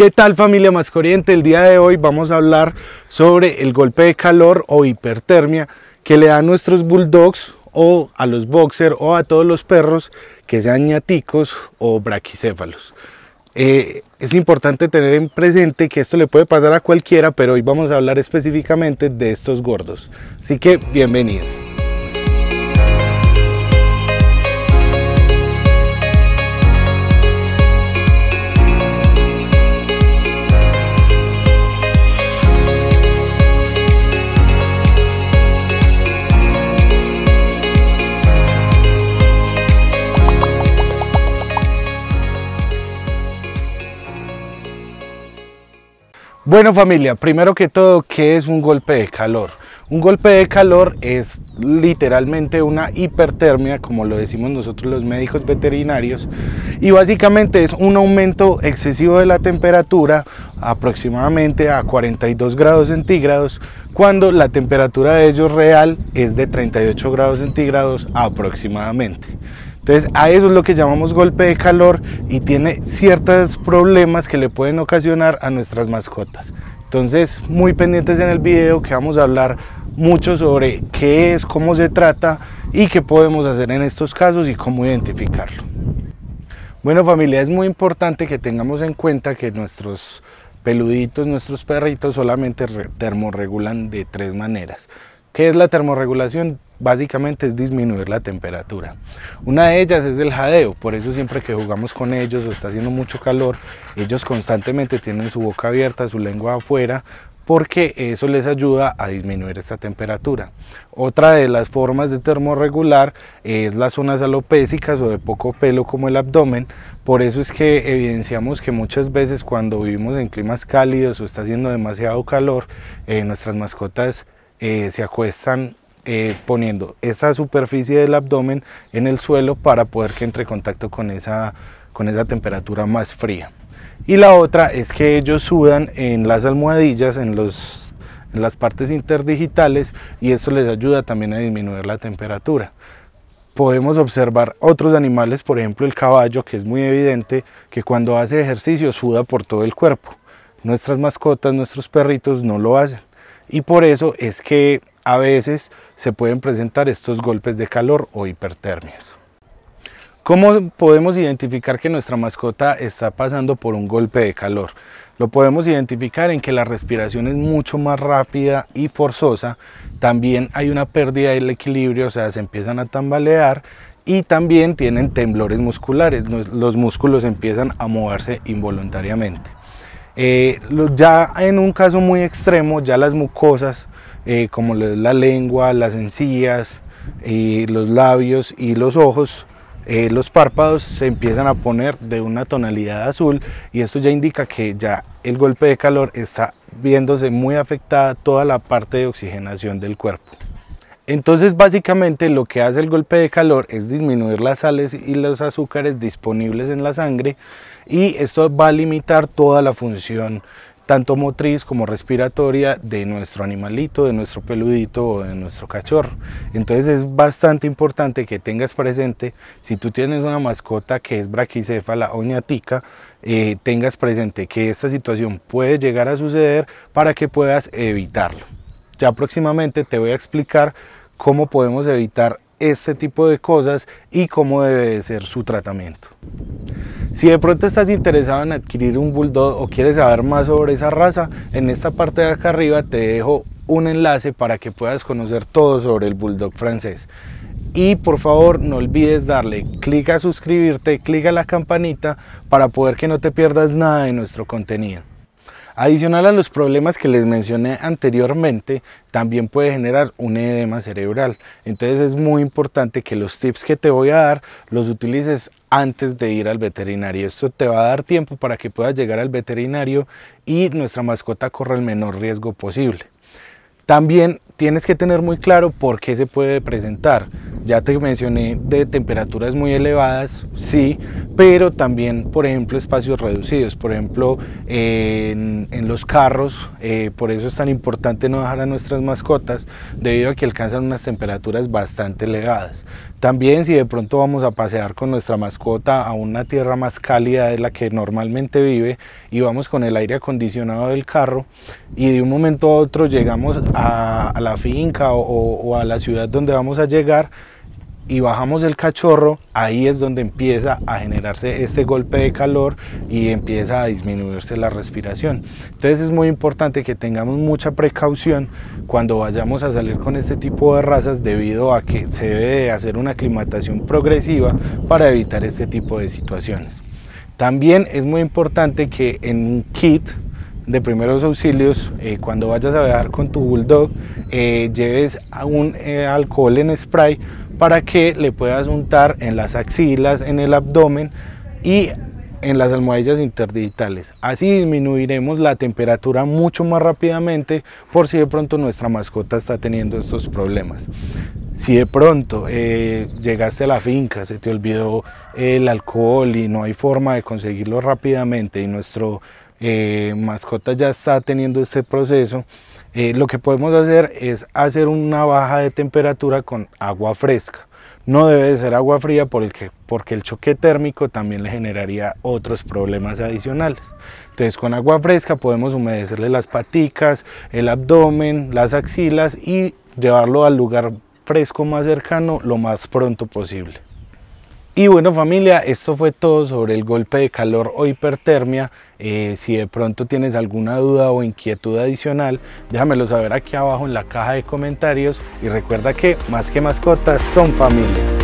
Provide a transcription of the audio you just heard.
¿Qué tal familia más corriente? El día de hoy vamos a hablar sobre el golpe de calor o hipertermia que le dan nuestros bulldogs o a los boxers o a todos los perros que sean ñaticos o braquicéfalos. Eh, es importante tener en presente que esto le puede pasar a cualquiera, pero hoy vamos a hablar específicamente de estos gordos. Así que bienvenidos. Bueno familia, primero que todo, ¿qué es un golpe de calor? Un golpe de calor es literalmente una hipertermia, como lo decimos nosotros los médicos veterinarios, y básicamente es un aumento excesivo de la temperatura aproximadamente a 42 grados centígrados, cuando la temperatura de ellos real es de 38 grados centígrados aproximadamente. Entonces a eso es lo que llamamos golpe de calor y tiene ciertos problemas que le pueden ocasionar a nuestras mascotas. Entonces muy pendientes en el video que vamos a hablar mucho sobre qué es, cómo se trata y qué podemos hacer en estos casos y cómo identificarlo. Bueno familia, es muy importante que tengamos en cuenta que nuestros peluditos, nuestros perritos solamente termorregulan de tres maneras. ¿Qué es la termorregulación? básicamente es disminuir la temperatura. Una de ellas es el jadeo, por eso siempre que jugamos con ellos o está haciendo mucho calor, ellos constantemente tienen su boca abierta, su lengua afuera, porque eso les ayuda a disminuir esta temperatura. Otra de las formas de termorregular es las zonas alopésicas o de poco pelo como el abdomen, por eso es que evidenciamos que muchas veces cuando vivimos en climas cálidos o está haciendo demasiado calor, eh, nuestras mascotas eh, se acuestan eh, poniendo esa superficie del abdomen en el suelo para poder que entre en contacto con esa, con esa temperatura más fría. Y la otra es que ellos sudan en las almohadillas, en, los, en las partes interdigitales y esto les ayuda también a disminuir la temperatura podemos observar otros animales, por ejemplo el caballo, que es muy evidente que cuando hace ejercicio suda por todo el cuerpo. Nuestras mascotas, nuestros perritos no lo hacen. Y por eso es que a veces se pueden presentar estos golpes de calor o hipertermias. ¿Cómo podemos identificar que nuestra mascota está pasando por un golpe de calor? Lo podemos identificar en que la respiración es mucho más rápida y forzosa, también hay una pérdida del equilibrio, o sea, se empiezan a tambalear y también tienen temblores musculares, los músculos empiezan a moverse involuntariamente. Eh, ya en un caso muy extremo, ya las mucosas eh, como la lengua, las encías, eh, los labios y los ojos, eh, los párpados se empiezan a poner de una tonalidad azul y esto ya indica que ya el golpe de calor está viéndose muy afectada toda la parte de oxigenación del cuerpo. Entonces básicamente lo que hace el golpe de calor es disminuir las sales y los azúcares disponibles en la sangre y esto va a limitar toda la función tanto motriz como respiratoria de nuestro animalito, de nuestro peludito o de nuestro cachorro. Entonces es bastante importante que tengas presente, si tú tienes una mascota que es braquicéfala o eh, tengas presente que esta situación puede llegar a suceder para que puedas evitarlo. Ya próximamente te voy a explicar cómo podemos evitar este tipo de cosas y cómo debe ser su tratamiento. Si de pronto estás interesado en adquirir un bulldog o quieres saber más sobre esa raza, en esta parte de acá arriba te dejo un enlace para que puedas conocer todo sobre el bulldog francés. Y por favor no olvides darle clic a suscribirte, clic a la campanita para poder que no te pierdas nada de nuestro contenido. Adicional a los problemas que les mencioné anteriormente, también puede generar un edema cerebral. Entonces es muy importante que los tips que te voy a dar los utilices antes de ir al veterinario. Esto te va a dar tiempo para que puedas llegar al veterinario y nuestra mascota corra el menor riesgo posible. También tienes que tener muy claro por qué se puede presentar. Ya te mencioné de temperaturas muy elevadas, sí, pero también, por ejemplo, espacios reducidos. Por ejemplo, en, los carros, eh, por eso es tan importante no dejar a nuestras mascotas, debido a que alcanzan unas temperaturas bastante elevadas. También si de pronto vamos a pasear con nuestra mascota a una tierra más cálida de la que normalmente vive y vamos con el aire acondicionado del carro y de un momento a otro llegamos a, a la finca o, o a la ciudad donde vamos a llegar y bajamos el cachorro, ahí es donde empieza a generarse este golpe de calor y empieza a disminuirse la respiración. Entonces es muy importante que tengamos mucha precaución cuando vayamos a salir con este tipo de razas debido a que se debe hacer una aclimatación progresiva para evitar este tipo de situaciones. También es muy importante que en un kit de primeros auxilios, eh, cuando vayas a viajar con tu bulldog, eh, lleves un eh, alcohol en spray para que le puedas untar en las axilas, en el abdomen y en las almohadillas interdigitales. Así disminuiremos la temperatura mucho más rápidamente por si de pronto nuestra mascota está teniendo estos problemas. Si de pronto llegaste a la finca, se te olvidó el alcohol y no hay forma de conseguirlo rápidamente y nuestro eh, mascota ya está teniendo este proceso, eh, lo que podemos hacer es hacer una baja de temperatura con agua fresca. No debe de ser agua fría porque el choque térmico también le generaría otros problemas adicionales. Entonces con agua fresca podemos humedecerle las paticas, el abdomen, las axilas y llevarlo al lugar fresco más cercano lo más pronto posible. Y bueno familia, esto fue todo sobre el golpe de calor o hipertermia. Eh, si de pronto tienes alguna duda o inquietud adicional, déjamelo saber aquí abajo en la caja de comentarios. Y recuerda que más que mascotas son familia.